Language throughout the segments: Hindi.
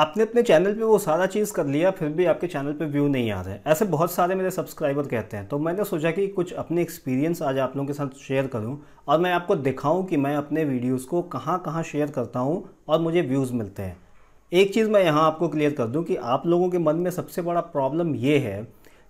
आपने अपने चैनल पे वो सारा चीज़ कर लिया फिर भी आपके चैनल पे व्यू नहीं आ रहे ऐसे बहुत सारे मेरे सब्सक्राइबर कहते हैं तो मैंने सोचा कि कुछ अपने एक्सपीरियंस आज आप लोगों के साथ शेयर करूं और मैं आपको दिखाऊं कि मैं अपने वीडियोस को कहां कहां शेयर करता हूं और मुझे व्यूज़ मिलते हैं एक चीज़ मैं यहाँ आपको क्लियर कर दूँ कि आप लोगों के मन में सबसे बड़ा प्रॉब्लम ये है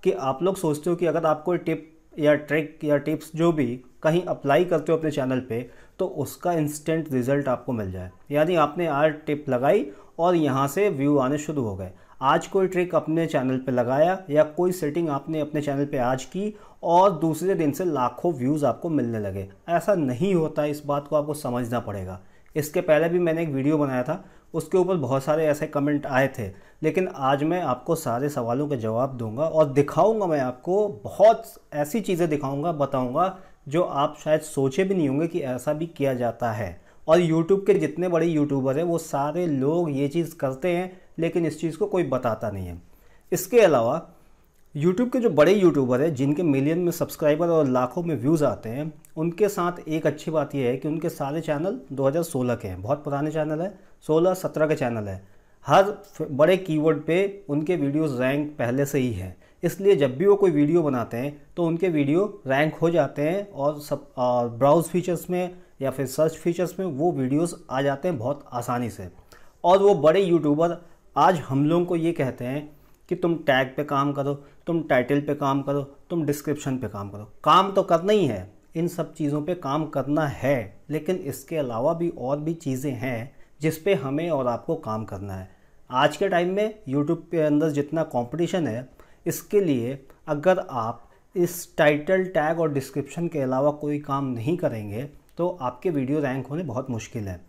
कि आप लोग सोचते हो कि अगर आप कोई टिप या ट्रिक या टिप्स जो भी कहीं अप्लाई करते हो अपने चैनल पे तो उसका इंस्टेंट रिजल्ट आपको मिल जाए यानी आपने आज टिप लगाई और यहाँ से व्यू आने शुरू हो गए आज कोई ट्रिक अपने चैनल पे लगाया या कोई सेटिंग आपने अपने चैनल पे आज की और दूसरे दिन से लाखों व्यूज़ आपको मिलने लगे ऐसा नहीं होता इस बात को आपको समझना पड़ेगा इसके पहले भी मैंने एक वीडियो बनाया था उसके ऊपर बहुत सारे ऐसे कमेंट आए थे लेकिन आज मैं आपको सारे सवालों के जवाब दूंगा और दिखाऊंगा मैं आपको बहुत ऐसी चीज़ें दिखाऊंगा बताऊंगा जो आप शायद सोचे भी नहीं होंगे कि ऐसा भी किया जाता है और यूट्यूब के जितने बड़े यूट्यूबर हैं वो सारे लोग ये चीज़ करते हैं लेकिन इस चीज़ को कोई बताता नहीं है इसके अलावा यूट्यूब के जो बड़े यूट्यूबर हैं जिनके मिलियन में सब्सक्राइबर और लाखों में व्यूज़ आते हैं उनके साथ एक अच्छी बात यह है कि उनके सारे चैनल 2016 के हैं बहुत पुराने चैनल है 16-17 के चैनल है हर बड़े कीवर्ड पे उनके वीडियोस रैंक पहले से ही है इसलिए जब भी वो कोई वीडियो बनाते हैं तो उनके वीडियो रैंक हो जाते हैं और सब ब्राउज़ फीचर्स में या फिर सर्च फीचर्स में वो वीडियोस आ जाते हैं बहुत आसानी से और वो बड़े यूट्यूबर आज हम लोगों को ये कहते हैं कि तुम टैग पे काम करो तुम टाइटल पे काम करो तुम डिस्क्रिप्शन पे काम करो काम तो करना ही है इन सब चीज़ों पे काम करना है लेकिन इसके अलावा भी और भी चीज़ें हैं जिस पे हमें और आपको काम करना है आज के टाइम में यूट्यूब के अंदर जितना कंपटीशन है इसके लिए अगर आप इस टाइटल टैग और डिस्क्रिप्शन के अलावा कोई काम नहीं करेंगे तो आपके वीडियो रैंक होने बहुत मुश्किल है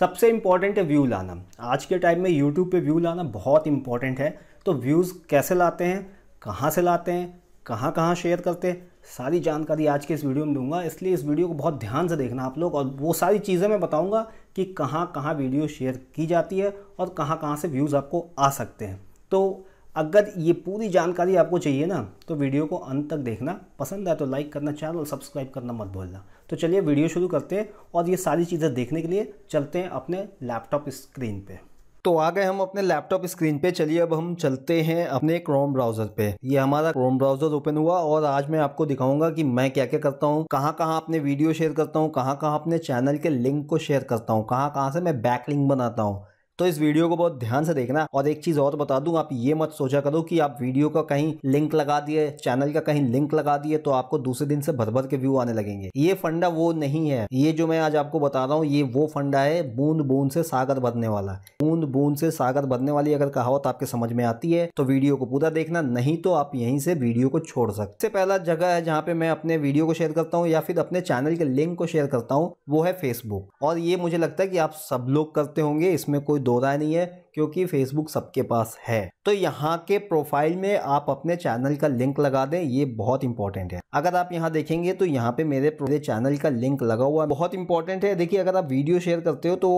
सबसे इम्पॉर्टेंट है व्यू लाना आज के टाइम में यूट्यूब पे व्यू लाना बहुत इंपॉर्टेंट है तो व्यूज़ कैसे लाते हैं कहाँ से लाते हैं कहाँ कहाँ शेयर करते हैं सारी जानकारी आज के इस वीडियो में दूंगा इसलिए इस वीडियो को बहुत ध्यान से देखना आप लोग और वो सारी चीज़ें मैं बताऊंगा कि कहाँ कहाँ वीडियो शेयर की जाती है और कहाँ कहाँ से व्यूज़ आपको आ सकते हैं तो अगर ये पूरी जानकारी आपको चाहिए ना तो वीडियो को अंत तक देखना पसंद आए तो लाइक करना चैनल और सब्सक्राइब करना मत भूलना तो चलिए वीडियो शुरू करते हैं और ये सारी चीज़ें देखने के लिए चलते हैं अपने लैपटॉप स्क्रीन पे तो आ गए हम अपने लैपटॉप स्क्रीन पे चलिए अब हम चलते हैं अपने क्रोम ब्राउजर पे ये हमारा क्रोम ब्राउजर ओपन हुआ और आज मैं आपको दिखाऊंगा कि मैं क्या क्या करता हूँ कहाँ कहाँ अपने वीडियो शेयर करता हूँ कहाँ कहाँ अपने चैनल के लिंक को शेयर करता हूँ कहाँ कहाँ से मैं बैक लिंक बनाता हूँ तो इस वीडियो को बहुत ध्यान से देखना और एक चीज़ और बता दूं आप ये मत सोचा करो कि आप वीडियो का कहीं लिंक लगा दिए चैनल का कहीं लिंक लगा दिए तो आपको दूसरे दिन से भर भर के व्यू आने लगेंगे ये फंडा वो नहीं है ये जो मैं आज आपको बता रहा हूँ ये वो फंडा है बूंद बूंद से सागर भरने वाला बूंद बूंद से सागर भरने वाली अगर कहावत आपके समझ में आती है तो वीडियो को पूरा देखना नहीं तो आप यहीं से वीडियो को छोड़ सकते पहला जगह है जहाँ पे मैं अपने वीडियो को शेयर करता हूँ या फिर अपने चैनल के लिंक को शेयर करता हूँ वो है फेसबुक और ये मुझे लगता है कि आप सब लोग करते होंगे इसमें कोई दो राय नहीं है क्योंकि फेसबुक सबके पास है तो यहाँ के प्रोफाइल में आप अपने चैनल का लिंक लगा दें ये बहुत इंपॉर्टेंट है अगर आप यहाँ देखेंगे तो यहाँ पे मेरे चैनल का लिंक लगा हुआ है बहुत इंपॉर्टेंट है देखिए अगर आप वीडियो शेयर करते हो तो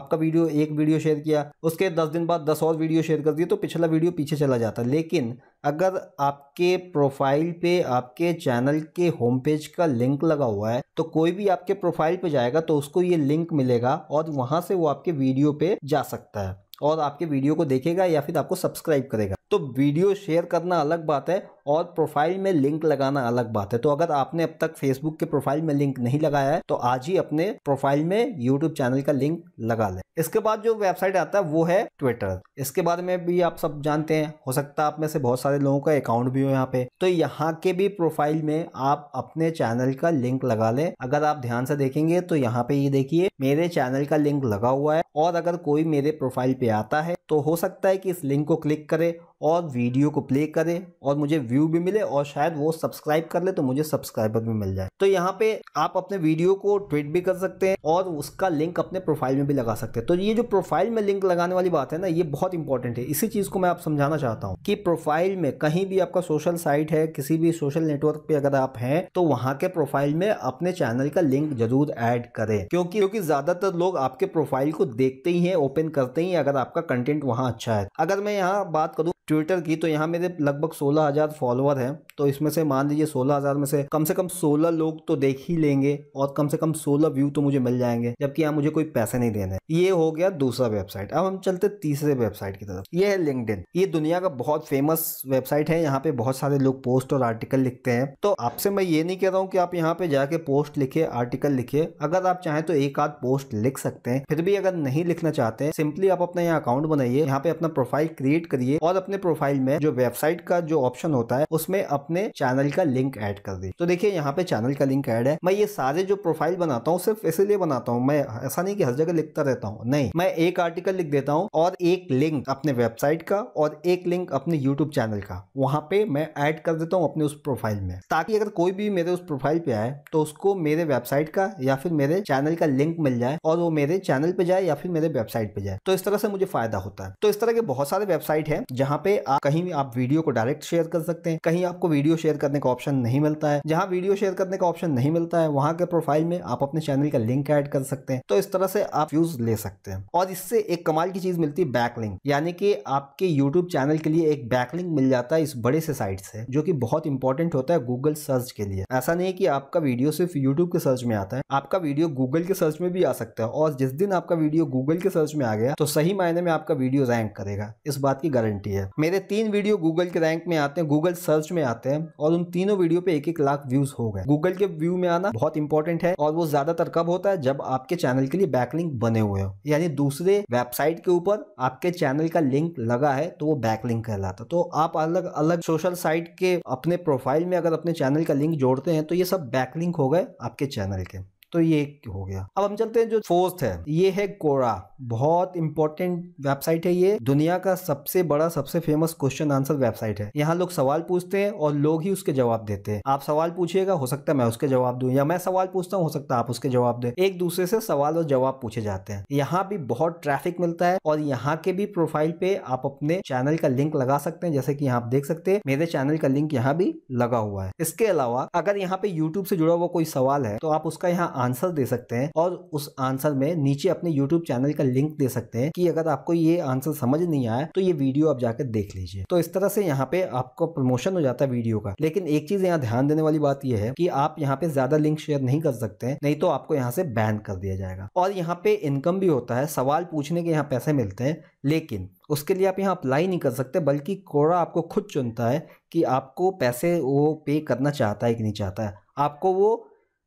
आपका वीडियो एक वीडियो शेयर किया उसके दस दिन बाद दस और वीडियो शेयर कर दिए तो पिछला वीडियो पीछे चला जाता है लेकिन अगर आपके प्रोफाइल पे आपके चैनल के होम पेज का लिंक लगा हुआ है तो कोई भी आपके प्रोफाइल पे जाएगा तो उसको ये लिंक मिलेगा और वहाँ से वो आपके वीडियो पे जा सकता है और आपके वीडियो को देखेगा या फिर आपको सब्सक्राइब करेगा तो वीडियो शेयर करना अलग बात है और प्रोफाइल में लिंक लगाना अलग बात है तो अगर आपने अब तक फेसबुक के प्रोफाइल में लिंक नहीं लगाया है तो आज ही अपने प्रोफाइल में यूट्यूब चैनल का लिंक लगा लें इसके बाद जो वेबसाइट आता है वो है ट्विटर इसके बारे में भी आप सब जानते हैं हो सकता है आप में से बहुत सारे लोगों का अकाउंट भी हो यहाँ पे तो यहाँ के भी प्रोफाइल में आप अपने चैनल का लिंक लगा लें अगर आप ध्यान से देखेंगे तो यहाँ पे ये देखिए मेरे चैनल का लिंक लगा हुआ है और अगर कोई मेरे प्रोफाइल पे आता है तो हो सकता है कि इस लिंक को क्लिक करें और वीडियो को प्ले करें और मुझे व्यू भी मिले और शायद वो सब्सक्राइब कर ले तो मुझे सब्सक्राइबर भी मिल जाए तो यहाँ पे आप अपने वीडियो को ट्वीट भी कर सकते हैं और उसका लिंक अपने प्रोफाइल में भी लगा सकते हैं तो ये जो प्रोफाइल में लिंक लगाने वाली बात है ना ये बहुत इंपॉर्टेंट है इसी चीज़ को मैं आप समझाना चाहता हूँ कि प्रोफाइल में कहीं भी आपका सोशल साइट है किसी भी सोशल नेटवर्क पर अगर आप हैं तो वहाँ के प्रोफाइल में अपने चैनल का लिंक जरूर ऐड करें क्योंकि क्योंकि ज़्यादातर लोग आपके प्रोफाइल को देखते ही हैं ओपन करते ही अगर आपका कंटेंट कंटेंट वहाँ अच्छा है अगर मैं यहाँ बात करूँ ट्विटर की तो यहाँ मेरे लगभग सोलह हज़ार फॉलोअर हैं तो इसमें से मान लीजिए सोलह हज़ार में से कम से कम सोलह लोग तो देख ही लेंगे और कम से कम सोलह व्यू तो मुझे मिल जाएंगे जबकि यहाँ मुझे कोई पैसे नहीं देने ये हो गया दूसरा वेबसाइट अब हम चलते तीसरे वेबसाइट की तरफ ये है लिंकड ये दुनिया का बहुत फेमस वेबसाइट है यहाँ पे बहुत सारे लोग पोस्ट और आर्टिकल लिखते हैं तो आपसे मैं ये नहीं कह रहा हूँ कि आप यहाँ पे जाके पोस्ट लिखे आर्टिकल लिखे अगर आप चाहें तो एक आध पोस्ट लिख सकते हैं फिर भी अगर नहीं लिखना चाहते हैं सिंपली आप अपना यहाँ अकाउंट बनाइए यहाँ पे अपना प्रोफाइल क्रिएट करिए और अपने प्रोफाइल में जो वेबसाइट का जो ऑप्शन होता है उसमें अपने अपने चैनल का लिंक ऐड कर दी तो देखिए यहाँ पे चैनल का लिंक ऐड है मैं ये सारे जो प्रोफाइल बनाता हूँ सिर्फ इसीलिए बनाता हूँ मैं ऐसा नहीं कि हर जगह लिखता रहता हूँ नहीं मैं एक आर्टिकल लिख देता हूँ और एक लिंक अपने वेबसाइट का और एक लिंक अपने यूट्यूब चैनल का वहां पे मैं ऐड कर देता हूँ अपने उस प्रोफाइल में ताकि अगर कोई भी मेरे उस प्रोफाइल पे आए तो उसको मेरे वेबसाइट का या फिर मेरे चैनल का लिंक मिल जाए और वो मेरे चैनल पे जाए या फिर मेरे वेबसाइट पे जाए तो इस तरह से मुझे फायदा होता है तो इस तरह के बहुत सारे वेबसाइट है जहाँ पे आप कहीं आप वीडियो को डायरेक्ट शेयर कर सकते हैं कहीं आपको वीडियो शेयर करने का ऑप्शन नहीं मिलता है जहाँ वीडियो शेयर करने का ऑप्शन नहीं मिलता है वहाँ के प्रोफाइल में आप अपने चैनल का लिंक ऐड कर सकते हैं तो इस तरह से आप व्यूज ले सकते हैं और इससे एक कमाल की चीज मिलती है बैकलिंग यानी कि आपके यूट्यूब चैनल के लिए एक बैकलिंग मिल जाता है इस बड़े से साइट से जो कि बहुत इंपॉर्टेंट होता है गूगल सर्च के लिए ऐसा नहीं है कि आपका वीडियो सिर्फ यूट्यूब के सर्च में आता है आपका वीडियो गूगल के सर्च में भी आ सकता है और जिस दिन आपका वीडियो गूगल के सर्च में आ गया तो सही मायने में आपका वीडियो रैंक करेगा इस बात की गारंटी है मेरे तीन वीडियो गूगल के रैंक में आते हैं गूगल सर्च में आते आते हैं और उन तीनों वीडियो पे एक एक लाख व्यूज हो गए गूगल के व्यू में आना बहुत इंपॉर्टेंट है और वो ज्यादातर कब होता है जब आपके चैनल के लिए बैकलिंक बने हुए हो यानी दूसरे वेबसाइट के ऊपर आपके चैनल का लिंक लगा है तो वो बैकलिंक कहलाता तो आप अलग अलग सोशल साइट के अपने प्रोफाइल में अगर अपने चैनल का लिंक जोड़ते हैं तो ये सब बैकलिंक हो गए आपके चैनल के तो ये हो गया अब हम चलते हैं जो फोर्थ है ये है कोरा बहुत इंपॉर्टेंट वेबसाइट है ये दुनिया का सबसे बड़ा सबसे फेमस क्वेश्चन आंसर वेबसाइट है यहाँ लोग सवाल पूछते हैं और लोग ही उसके जवाब देते हैं आप सवाल पूछिएगा हो सकता है मैं उसके जवाब दूं या मैं सवाल पूछता हूँ हो सकता है आप उसके जवाब दें एक दूसरे से सवाल और जवाब पूछे जाते हैं यहाँ भी बहुत ट्रैफिक मिलता है और यहाँ के भी प्रोफाइल पे आप अपने चैनल का लिंक लगा सकते हैं जैसे कि यहाँ आप देख सकते हैं मेरे चैनल का लिंक यहाँ भी लगा हुआ है इसके अलावा अगर यहाँ पे यूट्यूब से जुड़ा हुआ कोई सवाल है तो आप उसका यहाँ आंसर दे सकते हैं और उस आंसर में नीचे अपने यूट्यूब चैनल का लिंक दे सकते हैं कि अगर आपको ये आंसर समझ नहीं आया तो ये वीडियो आप जाकर देख लीजिए तो इस तरह से यहाँ पे आपको प्रमोशन हो जाता है वीडियो का लेकिन एक चीज यहाँ ध्यान देने वाली बात यह है कि आप यहाँ पे ज्यादा लिंक शेयर नहीं कर सकते नहीं तो आपको यहाँ से बैन कर दिया जाएगा और यहाँ पे इनकम भी होता है सवाल पूछने के यहाँ पैसे मिलते हैं लेकिन उसके लिए आप यहाँ अप्लाई नहीं कर सकते बल्कि कोड़ा आपको खुद चुनता है कि आपको पैसे वो पे करना चाहता है कि नहीं चाहता है आपको वो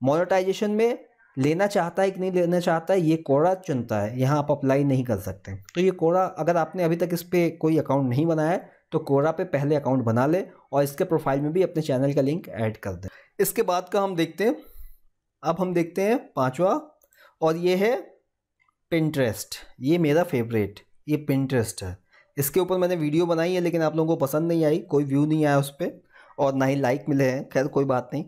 मोनेटाइजेशन में लेना चाहता है कि नहीं लेना चाहता है ये कोड़ा चुनता है यहाँ आप अप्लाई नहीं कर सकते तो ये कोड़ा अगर आपने अभी तक इस पर कोई अकाउंट नहीं बनाया तो कोरा पे पहले अकाउंट बना ले और इसके प्रोफाइल में भी अपने चैनल का लिंक ऐड कर दें इसके बाद का हम देखते हैं अब हम देखते हैं पांचवा और ये है पिंटरेस्ट ये मेरा फेवरेट ये पिंटरेस्ट है इसके ऊपर मैंने वीडियो बनाई है लेकिन आप लोगों को पसंद नहीं आई कोई व्यू नहीं आया उस पर और ना ही लाइक मिले हैं खैर कोई बात नहीं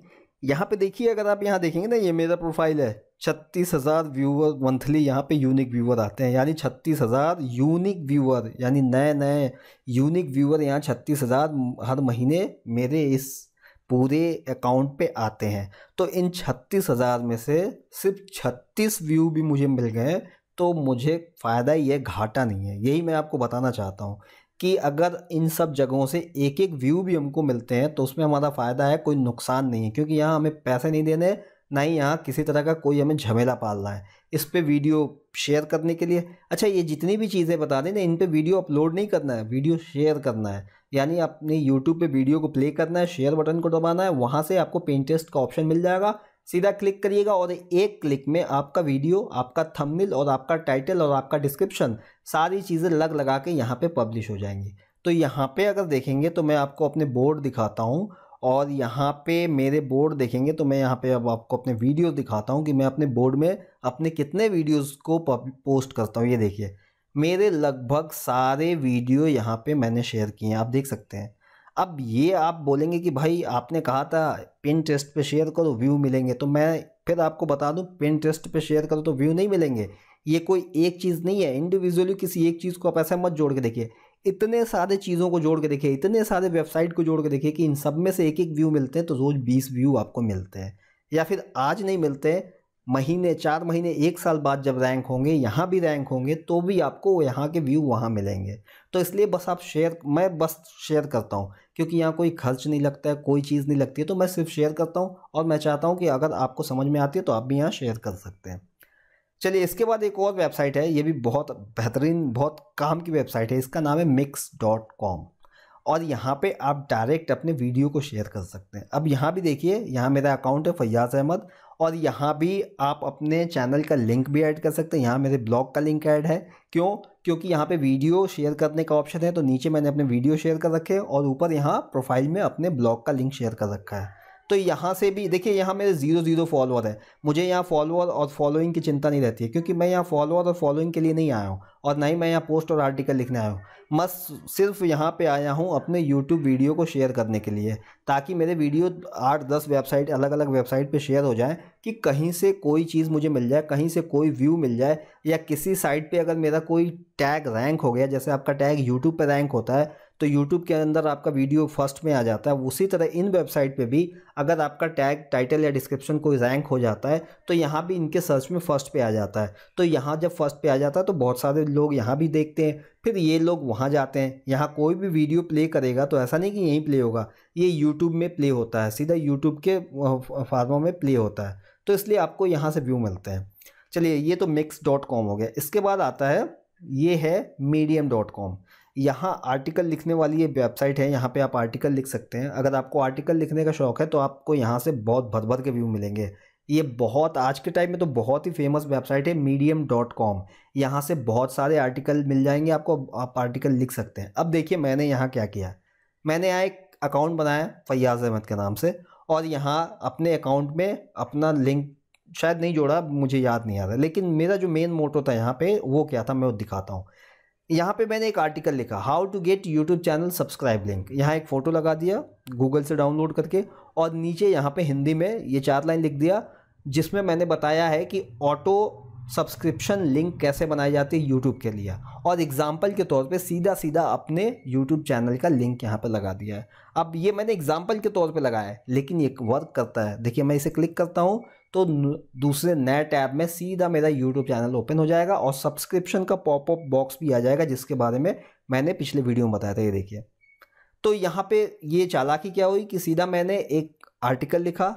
यहाँ पे देखिए अगर आप यहाँ देखेंगे ना ये मेरा प्रोफाइल है छत्तीस हज़ार व्यूअर मंथली यहाँ पे यूनिक व्यूअर आते हैं यानी छत्तीस हज़ार यूनिक व्यूअर यानी नए नए यूनिक व्यूअर यहाँ छत्तीस हज़ार हर महीने मेरे इस पूरे अकाउंट पे आते हैं तो इन छत्तीस हज़ार में से सिर्फ छत्तीस व्यू भी मुझे मिल गए तो मुझे फ़ायदा ही है घाटा नहीं है यही मैं आपको बताना चाहता हूँ कि अगर इन सब जगहों से एक एक व्यू भी हमको मिलते हैं तो उसमें हमारा फ़ायदा है कोई नुकसान नहीं है क्योंकि यहाँ हमें पैसे नहीं देने ना ही यहाँ किसी तरह का कोई हमें झमेला पाल रहा है इस पर वीडियो शेयर करने के लिए अच्छा ये जितनी भी चीज़ें बता दें ना इन पर वीडियो अपलोड नहीं करना है वीडियो शेयर करना है यानी अपने यूट्यूब पे वीडियो को प्ले करना है शेयर बटन को दबाना है वहाँ से आपको पेंटेस्ट का ऑप्शन मिल जाएगा सीधा क्लिक करिएगा और एक क्लिक में आपका वीडियो आपका थंबनेल और आपका टाइटल और आपका डिस्क्रिप्शन सारी चीज़ें लग लगा के यहाँ पे पब्लिश हो जाएंगी तो यहाँ पे अगर देखेंगे तो मैं आपको अपने बोर्ड दिखाता हूँ और यहाँ पे मेरे बोर्ड देखेंगे तो मैं यहाँ पे अब आपको अपने वीडियो दिखाता हूँ कि मैं अपने बोर्ड में अपने कितने वीडियोज़ को पोस्ट करता हूँ ये देखिए मेरे लगभग सारे वीडियो यहाँ पर मैंने शेयर किए हैं आप देख सकते हैं अब ये आप बोलेंगे कि भाई आपने कहा था पिन टेस्ट पे शेयर करो व्यू मिलेंगे तो मैं फिर आपको बता दूं पिन टेस्ट पे शेयर करो तो व्यू नहीं मिलेंगे ये कोई एक चीज़ नहीं है इंडिविजुअली किसी एक चीज़ को आप ऐसा मत जोड़ के देखिए इतने सारे चीज़ों को जोड़ के देखिए इतने सारे वेबसाइट को जोड़ के देखिए कि इन सब में से एक एक व्यू मिलते हैं तो रोज़ बीस व्यू आपको मिलते हैं या फिर आज नहीं मिलते महीने चार महीने एक साल बाद जब रैंक होंगे यहाँ भी रैंक होंगे तो भी आपको यहाँ के व्यू वहाँ मिलेंगे तो इसलिए बस आप शेयर मैं बस शेयर करता हूँ क्योंकि यहाँ कोई खर्च नहीं लगता है कोई चीज़ नहीं लगती है तो मैं सिर्फ शेयर करता हूँ और मैं चाहता हूँ कि अगर आपको समझ में आती है तो आप भी यहाँ शेयर कर सकते हैं चलिए इसके बाद एक और वेबसाइट है ये भी बहुत बेहतरीन बहुत काम की वेबसाइट है इसका नाम है मिक्स डॉट कॉम और यहाँ पे आप डायरेक्ट अपने वीडियो को शेयर कर सकते हैं अब यहाँ भी देखिए यहाँ मेरा अकाउंट है फैयाज अहमद और यहाँ भी आप अपने चैनल का लिंक भी ऐड कर सकते हैं यहाँ मेरे ब्लॉग का लिंक ऐड है क्यों क्योंकि यहाँ पे वीडियो शेयर करने का ऑप्शन है तो नीचे मैंने अपने वीडियो शेयर कर रखे और ऊपर यहाँ प्रोफाइल में अपने ब्लॉग का लिंक शेयर कर रखा है तो यहाँ से भी देखिए यहाँ मेरे जीरो जीरो फॉलोअर है मुझे यहाँ फॉलोअर और फॉलोइंग की चिंता नहीं रहती है क्योंकि मैं यहाँ फॉलोअर और फॉलोइंग के लिए नहीं आया हूँ और ना ही मैं यहाँ पोस्ट और आर्टिकल लिखने आया हूँ मैं सिर्फ यहाँ पे आया हूँ अपने यूट्यूब वीडियो को शेयर करने के लिए ताकि मेरे वीडियो आठ दस वेबसाइट अलग अलग वेबसाइट पर शेयर हो जाए कि कहीं से कोई चीज़ मुझे मिल जाए कहीं से कोई व्यू मिल जाए या किसी साइट पर अगर मेरा कोई टैग रैंक हो गया जैसे आपका टैग यूट्यूब पर रैंक होता है तो यूट्यूब के अंदर आपका वीडियो फर्स्ट में आ जाता है उसी तरह इन वेबसाइट पे भी अगर आपका टैग टाइटल या डिस्क्रिप्शन कोई रैंक हो जाता है तो यहाँ भी इनके सर्च में फ़र्स्ट पे आ जाता है तो यहाँ जब फर्स्ट पे आ जाता है तो बहुत सारे लोग यहाँ भी देखते हैं फिर ये लोग वहाँ जाते हैं यहाँ कोई भी वीडियो प्ले करेगा तो ऐसा नहीं कि यहीं प्ले होगा ये यूट्यूब में प्ले होता है सीधा यूट्यूब के फार्मों में प्ले होता है तो इसलिए आपको यहाँ से व्यू मिलते हैं चलिए ये तो मिक्स डॉट कॉम हो गया इसके बाद आता है ये है मीडियम डॉट कॉम यहाँ आर्टिकल लिखने वाली ये वेबसाइट है यहाँ पे आप आर्टिकल लिख सकते हैं अगर आपको आर्टिकल लिखने का शौक़ है तो आपको यहाँ से बहुत भर भर के व्यू मिलेंगे ये बहुत आज के टाइम में तो बहुत ही फेमस वेबसाइट है मीडियम डॉट कॉम यहाँ से बहुत सारे आर्टिकल मिल जाएंगे आपको आप आर्टिकल लिख सकते हैं अब देखिए मैंने यहाँ क्या किया मैंने यहाँ एक अकाउंट बनाया फैयाज अहमद के नाम से और यहाँ अपने अकाउंट में अपना लिंक शायद नहीं जोड़ा मुझे याद नहीं आ रहा लेकिन मेरा जो मेन मोटो था यहाँ पे वो क्या था मैं वो दिखाता हूँ यहाँ पे मैंने एक आर्टिकल लिखा how to get YouTube channel subscribe link यहाँ एक फ़ोटो लगा दिया गूगल से डाउनलोड करके और नीचे यहाँ पे हिंदी में ये चार लाइन लिख दिया जिसमें मैंने बताया है कि ऑटो सब्सक्रिप्शन लिंक कैसे बनाई जाती है यूट्यूब के लिए और एग्जाम्पल के तौर पे सीधा सीधा अपने यूट्यूब चैनल का लिंक यहाँ पर लगा दिया है अब ये मैंने एग्जाम्पल के तौर पे लगाया है लेकिन ये वर्क करता है देखिए मैं इसे क्लिक करता हूँ तो दूसरे नए टैब में सीधा मेरा यूट्यूब चैनल ओपन हो जाएगा और सब्सक्रिप्शन का पॉपअप बॉक्स भी आ जाएगा जिसके बारे में मैंने पिछले वीडियो में बताया था ये देखिए तो यहाँ पर ये चालाकी क्या हुई कि सीधा मैंने एक आर्टिकल लिखा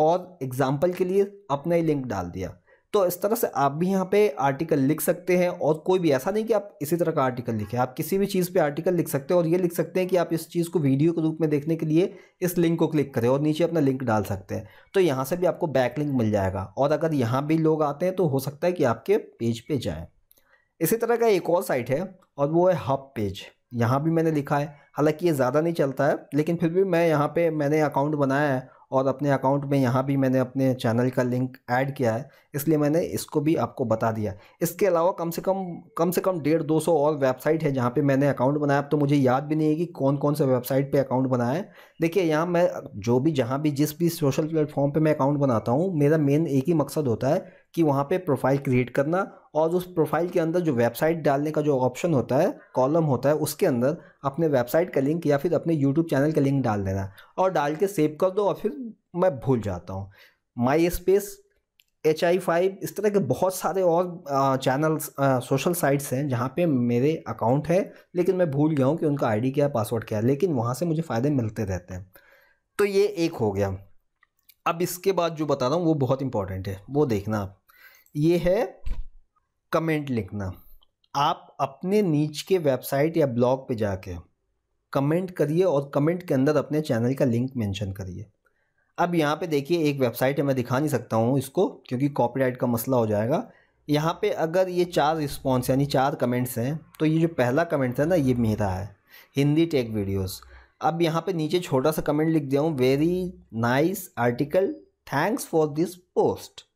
और एग्जाम्पल के लिए अपना ही लिंक डाल दिया तो इस तरह से आप भी यहाँ पे आर्टिकल लिख सकते हैं और कोई भी ऐसा नहीं कि आप इसी तरह का आर्टिकल लिखें आप किसी भी चीज़ पे आर्टिकल लिख सकते हैं और ये लिख सकते हैं कि आप इस चीज़ को वीडियो के रूप में देखने के लिए इस लिंक को क्लिक करें और नीचे अपना लिंक डाल सकते हैं तो यहाँ से भी आपको बैक लिंक मिल जाएगा और अगर यहाँ भी लोग आते हैं तो हो सकता है कि आपके पेज पर पे जाएँ इसी तरह का एक और साइट है और वो है हब पेज यहाँ भी मैंने लिखा है हालांकि ये ज़्यादा नहीं चलता है लेकिन फिर भी मैं यहाँ पे मैंने अकाउंट बनाया है और अपने अकाउंट में यहाँ भी मैंने अपने चैनल का लिंक ऐड किया है इसलिए मैंने इसको भी आपको बता दिया इसके अलावा कम से कम कम से कम डेढ़ दो सौ और वेबसाइट है जहाँ पे मैंने अकाउंट बनाया अब तो मुझे याद भी नहीं है कि कौन कौन से वेबसाइट पे अकाउंट बनाया है देखिए यहाँ मैं जो भी जहाँ भी जिस भी सोशल प्लेटफॉर्म पर मैं अकाउंट बनाता हूँ मेरा मेन एक ही मकसद होता है कि वहाँ पे प्रोफाइल क्रिएट करना और उस प्रोफाइल के अंदर जो वेबसाइट डालने का जो ऑप्शन होता है कॉलम होता है उसके अंदर अपने वेबसाइट का लिंक या फिर अपने यूट्यूब चैनल का लिंक डाल देना और डाल के सेव कर दो और फिर मैं भूल जाता हूँ MySpace H I five इस तरह के बहुत सारे और चैनल्स सोशल साइट्स हैं जहाँ पे मेरे अकाउंट है लेकिन मैं भूल गया हूँ कि उनका आईडी क्या है पासवर्ड क्या है लेकिन वहाँ से मुझे फ़ायदे मिलते रहते हैं तो ये एक हो गया अब इसके बाद जो बता रहा हूँ वो बहुत इंपॉर्टेंट है वो देखना आप ये है कमेंट लिखना आप अपने नीच के वेबसाइट या ब्लॉग पे जाके कमेंट करिए और कमेंट के अंदर अपने चैनल का लिंक मेंशन करिए अब यहाँ पे देखिए एक वेबसाइट है मैं दिखा नहीं सकता हूँ इसको क्योंकि कॉपीराइट का मसला हो जाएगा यहाँ पे अगर ये चार रिस्पॉन्स यानी चार कमेंट्स हैं तो ये जो पहला कमेंट है ना ये मेरा है हिंदी टेक वीडियोस अब यहाँ पे नीचे छोटा सा कमेंट लिख दिया हूँ very nice article thanks for this post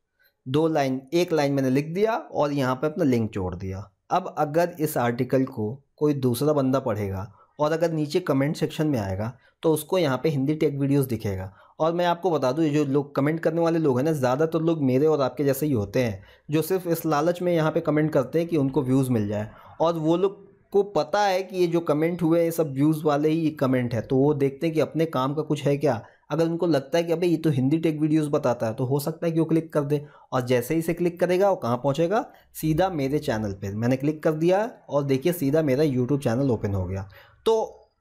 दो लाइन एक लाइन मैंने लिख दिया और यहाँ पर अपना लिंक जोड़ दिया अब अगर इस आर्टिकल को कोई दूसरा बंदा पढ़ेगा और अगर नीचे कमेंट सेक्शन में आएगा तो उसको यहाँ पे हिंदी टेक वीडियोस दिखेगा और मैं आपको बता दूँ जो लोग कमेंट करने वाले लोग हैं ना ज़्यादातर तो लोग मेरे और आपके जैसे ही होते हैं जो सिर्फ इस लालच में यहाँ पे कमेंट करते हैं कि उनको व्यूज़ मिल जाए और वो लोग को पता है कि ये जो कमेंट हुए ये सब व्यूज़ वाले ही कमेंट है तो वो देखते हैं कि अपने काम का कुछ है क्या अगर उनको लगता है कि अबे ये तो हिंदी टेक वीडियोस बताता है तो हो सकता है कि वो क्लिक कर दे और जैसे ही इसे क्लिक करेगा वो कहाँ पहुँचेगा सीधा मेरे चैनल पर मैंने क्लिक कर दिया और देखिए सीधा मेरा यूट्यूब चैनल ओपन हो गया तो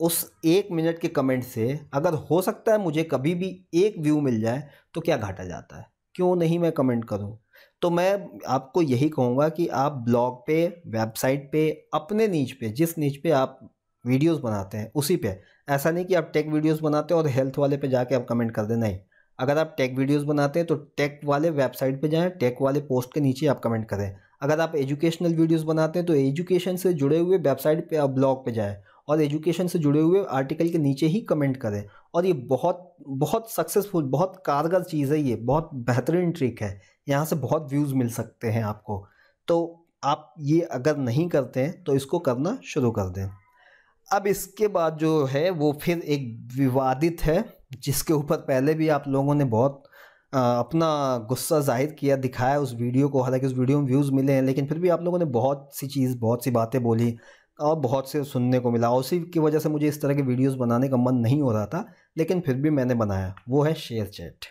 उस एक मिनट के कमेंट से अगर हो सकता है मुझे कभी भी एक व्यू मिल जाए तो क्या घाटा जाता है क्यों नहीं मैं कमेंट करूं तो मैं आपको यही कहूँगा कि आप ब्लॉग पे वेबसाइट पे अपने नीच पे जिस नीच पे आप वीडियोस बनाते हैं उसी पे ऐसा नहीं कि आप टेक वीडियोस बनाते हैं और हेल्थ वाले पे जाके आप कमेंट कर दें नहीं अगर आप टेक वीडियोस बनाते हैं तो टेक वाले वेबसाइट पे जाएं टेक वाले पोस्ट के नीचे आप कमेंट करें अगर आप एजुकेशनल वीडियोस बनाते हैं तो एजुकेशन से जुड़े हुए वेबसाइट पर आप ब्लॉग पर जाएँ और एजुकेशन से जुड़े हुए आर्टिकल के नीचे ही कमेंट करें और ये बहुत बहुत सक्सेसफुल बहुत कारगर चीज़ है ये बहुत बेहतरीन ट्रिक है यहाँ से बहुत व्यूज़ मिल सकते हैं आपको तो आप ये अगर नहीं करते हैं तो इसको करना शुरू कर दें अब इसके बाद जो है वो फिर एक विवादित है जिसके ऊपर पहले भी आप लोगों ने बहुत अपना गुस्सा जाहिर किया दिखाया उस वीडियो को हालांकि उस वीडियो में व्यूज़ मिले हैं लेकिन फिर भी आप लोगों ने बहुत सी चीज़ बहुत सी बातें बोली और बहुत से सुनने को मिला उसी की वजह से मुझे इस तरह के वीडियोस बनाने का मन नहीं हो रहा था लेकिन फिर भी मैंने बनाया वो है शेयर चैट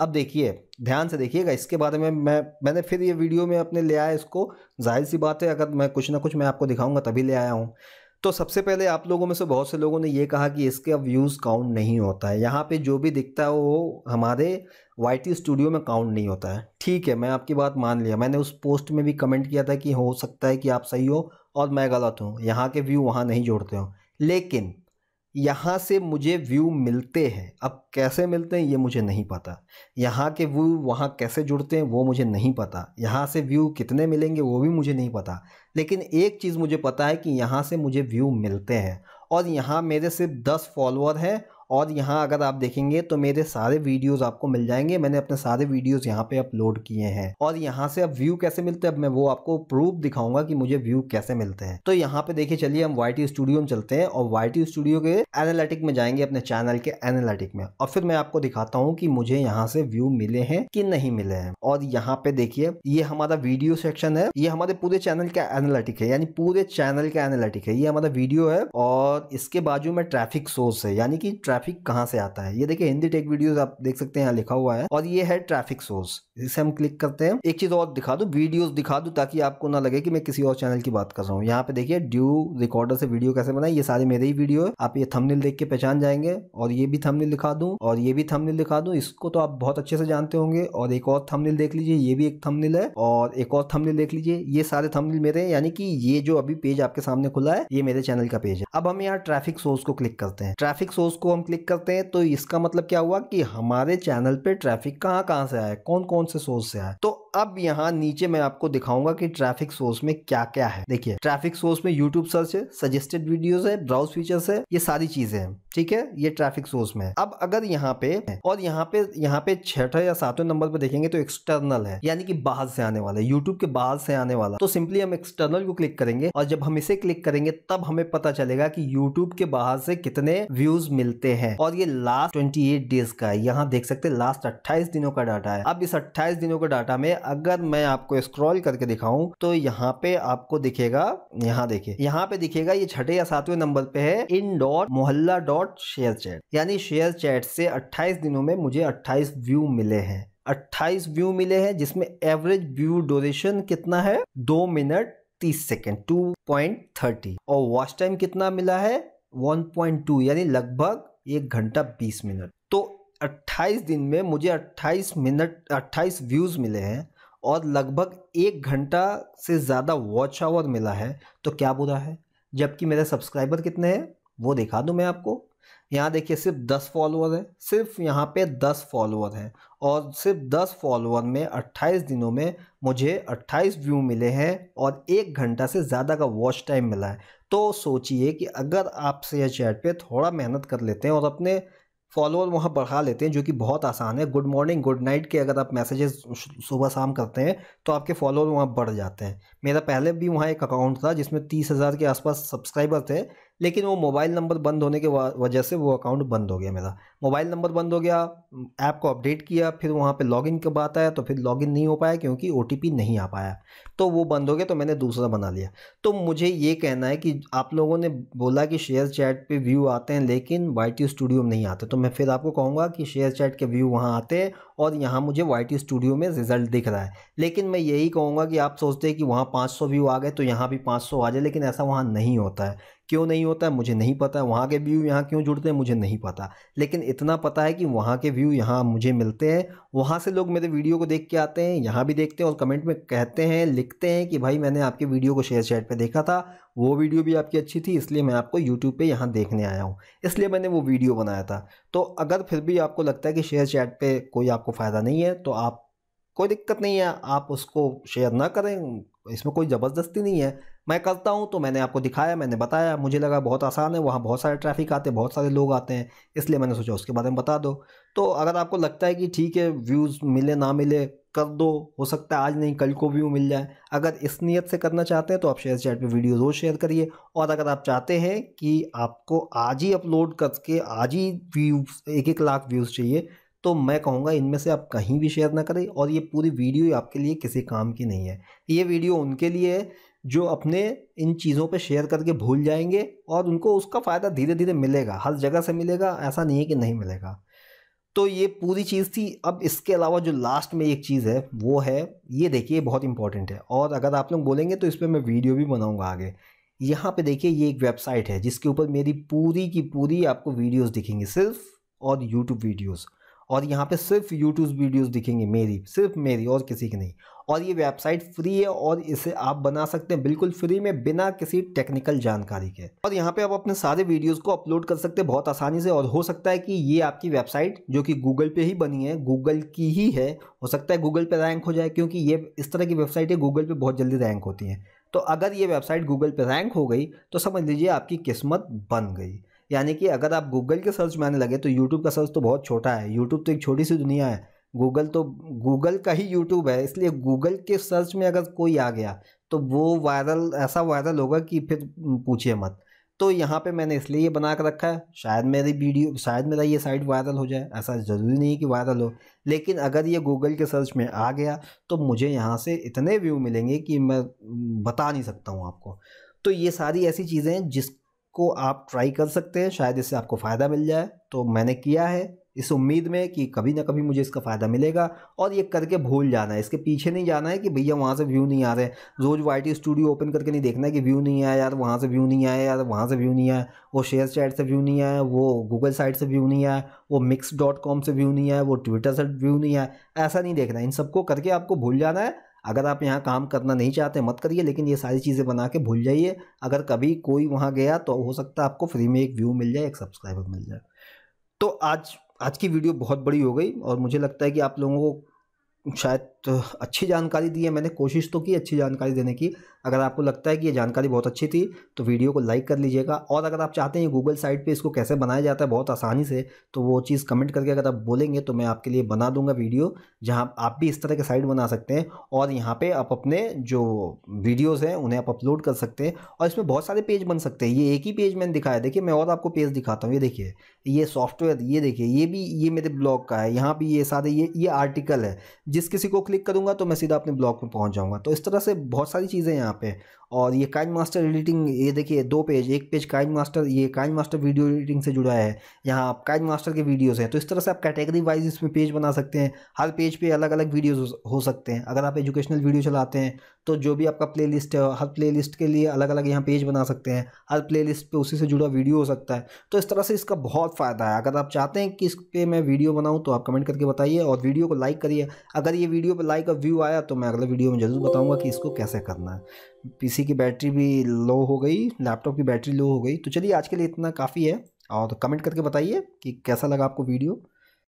अब देखिए ध्यान से देखिएगा इसके बारे में मैं मैंने फिर ये वीडियो में अपने ले आया इसको जाहिर सी बात है अगर मैं कुछ ना कुछ मैं आपको दिखाऊंगा तभी ले आया हूँ तो सबसे पहले आप लोगों में से बहुत से लोगों ने ये कहा कि इसका व्यूज़ काउंट नहीं होता है यहाँ पे जो भी दिखता है वो हमारे वाई स्टूडियो में काउंट नहीं होता है ठीक है मैं आपकी बात मान लिया मैंने उस पोस्ट में भी कमेंट किया था कि हो सकता है कि आप सही हो और मैं गलत हूँ यहाँ के व्यू वहाँ नहीं जोड़ते हो लेकिन यहाँ से मुझे व्यू मिलते हैं अब कैसे मिलते हैं ये मुझे नहीं पता यहाँ के व्यू वहाँ कैसे जुड़ते हैं वो मुझे नहीं पता यहाँ से व्यू कितने मिलेंगे वो भी मुझे नहीं पता लेकिन एक चीज़ मुझे पता है कि यहाँ से मुझे व्यू मिलते हैं और यहाँ मेरे सिर्फ दस फॉलोअर हैं और यहाँ अगर आप देखेंगे तो मेरे सारे वीडियोस आपको मिल जाएंगे मैंने अपने सारे वीडियोस यहाँ पे अपलोड किए हैं और यहाँ से अब व्यू कैसे मिलते हैं अब मैं वो आपको प्रूफ दिखाऊंगा कि मुझे व्यू कैसे मिलते हैं तो यहाँ पे देखिए चलिए हम वाई स्टूडियो में चलते हैं और वाई स्टूडियो के एनालिटिक में जाएंगे अपने चैनल के एनालिटिक में और फिर मैं आपको दिखाता हूँ कि मुझे यहाँ से व्यू मिले हैं कि नहीं मिले हैं और यहाँ पे देखिए ये हमारा वीडियो सेक्शन है ये हमारे पूरे चैनल का एनालिटिक है यानी पूरे चैनल का एनालिटिक है ये हमारा वीडियो है और इसके बाजू में ट्रैफिक सोर्स है यानी कि ट्रैफिक कहाँ से आता है ये देखिए हिंदी टेक वीडियोस आप देख सकते हैं यहाँ लिखा हुआ है और ये है ट्रैफिक सोर्स इसे हम क्लिक करते हैं एक चीज और दिखा दू वीडियोस दिखा दू ताकि आपको ना लगे कि मैं किसी और चैनल की बात कर रहा हूँ यहाँ पे देखिए ड्यू रिकॉर्डर से वीडियो कैसे बनाए ये सारे मेरे ही वीडियो है आप ये थमनिल देख के पहचान जाएंगे और ये भी थमनिल दिखा दू और ये भी थमनिल दिखा दू इसको तो आप बहुत अच्छे से जानते होंगे और एक और थमनिल देख लीजिए ये भी एक थमनिल है और एक और थमनिल देख लीजिए ये सारे थमनिल मेरे हैं यानी कि ये जो अभी पेज आपके सामने खुला है ये मेरे चैनल का पेज है अब हम यहाँ ट्रैफिक सोर्स को क्लिक करते हैं ट्रैफिक सोर्स को हम क्लिक करते हैं तो इसका मतलब क्या हुआ कि हमारे चैनल पे ट्रैफिक कहाँ कहाँ से आया कौन कौन से सोर्स से आया तो अब यहाँ नीचे मैं आपको दिखाऊंगा कि ट्रैफिक सोर्स में क्या क्या है देखिए ट्रैफिक सोर्स में यूट्यूब सर्च है सजेस्टेड वीडियोज है ब्राउज फीचर्स है ये सारी चीजें हैं ठीक है ये ट्रैफिक सोर्स में है अब अगर यहाँ पे और यहाँ पे यहाँ पे छठे या सातवें नंबर पे देखेंगे तो एक्सटर्नल है यानी कि बाहर से आने वाला है यूट्यूब के बाहर से आने वाला तो सिंपली हम एक्सटर्नल को क्लिक करेंगे और जब हम इसे क्लिक करेंगे तब हमें पता चलेगा कि यूट्यूब के बाहर से कितने व्यूज मिलते हैं और ये लास्ट ट्वेंटी डेज का है यहाँ देख सकते लास्ट अट्ठाईस दिनों का डाटा है अब इस अट्ठाईस दिनों का डाटा में अगर मैं आपको स्क्रॉल करके दिखाऊं तो यहाँ पे आपको दिखेगा यहाँ देखिए यहाँ पे दिखेगा ये छठे या सातवें नंबर पे है in dot Mohalla dot ShareChat यानी शेयर चैट से 28 दिनों में मुझे 28 व्यू मिले हैं 28 व्यू मिले हैं जिसमें एवरेज व्यू ड्यूरेशन कितना है दो मिनट तीस सेकेंड टू पॉइंट थर्टी और वॉच टाइम कितना मिला है वन पॉइंट टू यानी लगभग एक घंटा बीस मिनट तो 28 दिन में मुझे 28 मिनट 28 व्यूज़ मिले हैं और लगभग एक घंटा से ज़्यादा वॉच आवर मिला है तो क्या बुरा है जबकि मेरे सब्सक्राइबर कितने हैं वो दिखा दूँ मैं आपको यहाँ देखिए सिर्फ दस फॉलोअर है सिर्फ यहाँ पे दस फॉलोअर हैं और सिर्फ दस फॉलोअर में अट्ठाईस दिनों में मुझे अट्ठाईस व्यू मिले हैं और एक घंटा से ज़्यादा का वॉच टाइम मिला है तो सोचिए कि अगर आप शेयर चैट पे थोड़ा मेहनत कर लेते हैं और अपने फॉलोअर वहाँ बढ़ा लेते हैं जो कि बहुत आसान है गुड मॉर्निंग गुड नाइट के अगर आप मैसेजेस सुबह शाम करते हैं तो आपके फॉलोअर वहाँ बढ़ जाते हैं मेरा पहले भी वहाँ एक अकाउंट था जिसमें तीस हज़ार के आसपास सब्सक्राइबर थे लेकिन वो मोबाइल नंबर बंद होने के वजह से वो अकाउंट बंद हो गया मेरा मोबाइल नंबर बंद हो गया ऐप को अपडेट किया फिर वहाँ पे लॉगिन कब आता है तो फिर लॉगिन नहीं हो पाया क्योंकि ओ नहीं आ पाया तो वो बंद हो गया तो मैंने दूसरा बना लिया तो मुझे ये कहना है कि आप लोगों ने बोला कि शेयर चैट पर व्यू आते हैं लेकिन वाई स्टूडियो में नहीं आते तो मैं फिर आपको कहूँगा कि शेयर चैट के व्यू वहाँ आते हैं और यहाँ मुझे वाई स्टूडियो में रिजल्ट दिख रहा है लेकिन मैं यही कहूँगा कि आप सोचते हैं कि वहाँ सौ व्यू आ गए तो यहाँ भी सौ आ जाए लेकिन ऐसा वहाँ नहीं होता है क्यों नहीं होता है मुझे नहीं पता है वहाँ के व्यू यहाँ क्यों जुड़ते हैं मुझे नहीं पता लेकिन इतना पता है कि वहाँ के व्यू यहाँ मुझे मिलते हैं वहाँ से लोग मेरे वीडियो को देख के आते हैं यहाँ भी देखते हैं और कमेंट में कहते हैं लिखते हैं कि भाई मैंने आपके वीडियो को शेयर चैट पर देखा था वो वीडियो भी आपकी अच्छी थी इसलिए मैं आपको यूट्यूब पर यहाँ देखने आया हूँ इसलिए मैंने वो वीडियो बनाया था तो अगर फिर भी आपको लगता है कि शेयर चैट पर कोई आपको फ़ायदा नहीं है तो आप कोई दिक्कत नहीं है आप उसको शेयर ना करें इसमें कोई ज़बरदस्ती नहीं है मैं करता हूँ तो मैंने आपको दिखाया मैंने बताया मुझे लगा बहुत आसान है वहाँ बहुत सारे ट्रैफिक आते हैं बहुत सारे लोग आते हैं इसलिए मैंने सोचा उसके बारे में बता दो तो अगर आपको लगता है कि ठीक है व्यूज़ मिले ना मिले कर दो हो सकता है आज नहीं कल को व्यू मिल जाए अगर इस नीयत से करना चाहते हैं तो आप शेयर चैट पर वीडियो रोज़ शेयर करिए और अगर आप चाहते हैं कि आपको आज ही अपलोड करके आज ही व्यूज एक एक लाख व्यूज़ चाहिए तो मैं कहूँगा इनमें से आप कहीं भी शेयर ना करें और ये पूरी वीडियो आपके लिए किसी काम की नहीं है ये वीडियो उनके लिए है जो अपने इन चीज़ों पे शेयर करके भूल जाएंगे और उनको उसका फ़ायदा धीरे धीरे मिलेगा हर जगह से मिलेगा ऐसा नहीं है कि नहीं मिलेगा तो ये पूरी चीज़ थी अब इसके अलावा जो लास्ट में एक चीज़ है वो है ये देखिए बहुत इंपॉर्टेंट है और अगर आप लोग बोलेंगे तो इस पर मैं वीडियो भी बनाऊँगा आगे यहाँ पे देखिए ये एक वेबसाइट है जिसके ऊपर मेरी पूरी की पूरी आपको वीडियोस दिखेंगी सिर्फ और यूट्यूब वीडियोस और यहाँ पे सिर्फ यूट्यूब वीडियोस दिखेंगी मेरी सिर्फ मेरी और किसी की नहीं और ये वेबसाइट फ्री है और इसे आप बना सकते हैं बिल्कुल फ्री में बिना किसी टेक्निकल जानकारी के और यहाँ पे आप अपने सारे वीडियोस को अपलोड कर सकते हैं बहुत आसानी से और हो सकता है कि ये आपकी वेबसाइट जो कि गूगल पे ही बनी है गूगल की ही है हो सकता है गूगल पे रैंक हो जाए क्योंकि ये इस तरह की वेबसाइट है गूगल पे बहुत जल्दी रैंक होती हैं तो अगर ये वेबसाइट गूगल पे रैंक हो गई तो समझ लीजिए आपकी किस्मत बन गई यानी कि अगर आप गूगल के सर्च में आने लगे तो यूट्यूब का सर्च तो बहुत छोटा है यूट्यूब तो एक छोटी सी दुनिया है गूगल तो गूगल का ही यूट्यूब है इसलिए गूगल के सर्च में अगर कोई आ गया तो वो वायरल ऐसा वायरल होगा कि फिर पूछिए मत तो यहाँ पे मैंने इसलिए ये बना कर रखा है शायद मेरी वीडियो शायद मेरा ये साइट वायरल हो जाए ऐसा ज़रूरी नहीं कि वायरल हो लेकिन अगर ये गूगल के सर्च में आ गया तो मुझे यहाँ से इतने व्यू मिलेंगे कि मैं बता नहीं सकता हूँ आपको तो ये सारी ऐसी चीज़ें हैं जिसको आप ट्राई कर सकते हैं शायद इससे आपको फ़ायदा मिल जाए तो मैंने किया है इस उम्मीद में कि कभी ना कभी मुझे इसका फ़ायदा मिलेगा और ये करके भूल जाना है इसके पीछे नहीं जाना है कि भैया वहाँ से व्यू नहीं आ रहे रोज़ वाई स्टूडियो ओपन करके नहीं देखना है कि व्यू नहीं आया यार वहाँ से व्यू नहीं आया यार वहाँ से व्यू नहीं आया वो शेयर चैट से व्यू नहीं आया वो गूगल साइट से व्यू नहीं आया वो मिक्स डॉट कॉम से व्यू नहीं आया वो ट्विटर से व्यू नहीं आया ऐसा नहीं देखना इन सबको करके आपको भूल जाना है अगर आप यहाँ काम करना नहीं चाहते मत करिए लेकिन ये सारी चीज़ें बना के भूल जाइए अगर कभी कोई वहाँ गया तो हो सकता है आपको फ्री में एक व्यू मिल जाए एक सब्सक्राइबर मिल जाए तो आज आज की वीडियो बहुत बड़ी हो गई और मुझे लगता है कि आप लोगों को शायद तो अच्छी जानकारी दी है मैंने कोशिश तो की अच्छी जानकारी देने की अगर आपको लगता है कि ये जानकारी बहुत अच्छी थी तो वीडियो को लाइक कर लीजिएगा और अगर आप चाहते हैं गूगल साइट पे इसको कैसे बनाया जाता है बहुत आसानी से तो वो चीज़ कमेंट करके अगर आप बोलेंगे तो मैं आपके लिए बना दूंगा वीडियो जहाँ आप भी इस तरह के साइट बना सकते हैं और यहाँ पर आप अपने जो वीडियोज़ हैं उन्हें आप अपलोड कर सकते हैं और इसमें बहुत सारे पेज बन सकते हैं ये एक ही पेज मैंने दिखाया देखिए मैं और आपको पेज दिखाता हूँ ये देखिए ये सॉफ्टवेयर ये देखिए ये भी ये मेरे ब्लॉग का है यहाँ पर ये सारे ये ये आर्टिकल है जिस किसी को क्लिक क्लिक करूँगा तो मैं सीधा अपने ब्लॉग में पहुँच जाऊँगा तो इस तरह से बहुत सारी चीज़ें यहाँ पे और ये काइन मास्टर एडिटिंग ये देखिए दो पेज एक पेज काइन मास्टर ये काइन मास्टर वीडियो एडिटिंग से जुड़ा है यहाँ आप काइन मास्टर के वीडियोज़ हैं तो इस तरह से आप कैटेगरी वाइज इसमें पेज बना सकते हैं हर पेज पर पे अलग अलग वीडियोज़ हो सकते हैं अगर आप एजुकेशनल वीडियो चलाते हैं तो जो भी आपका प्लेलिस्ट है हर प्लेलिस्ट के लिए अलग अलग यहाँ पेज बना सकते हैं हर प्लेलिस्ट पे उसी से जुड़ा वीडियो हो सकता है तो इस तरह से इसका बहुत फ़ायदा है अगर आप चाहते हैं कि इस पर मैं वीडियो बनाऊँ तो आप कमेंट करके बताइए और वीडियो को लाइक करिए अगर ये वीडियो पर लाइक और व्यू आया तो मैं अगले वीडियो में ज़रूर बताऊँगा कि इसको कैसे करना है पी की बैटरी भी लो हो गई लैपटॉप की बैटरी लो हो गई तो चलिए आज के लिए इतना काफ़ी है और कमेंट करके बताइए कि कैसा लगा आपको वीडियो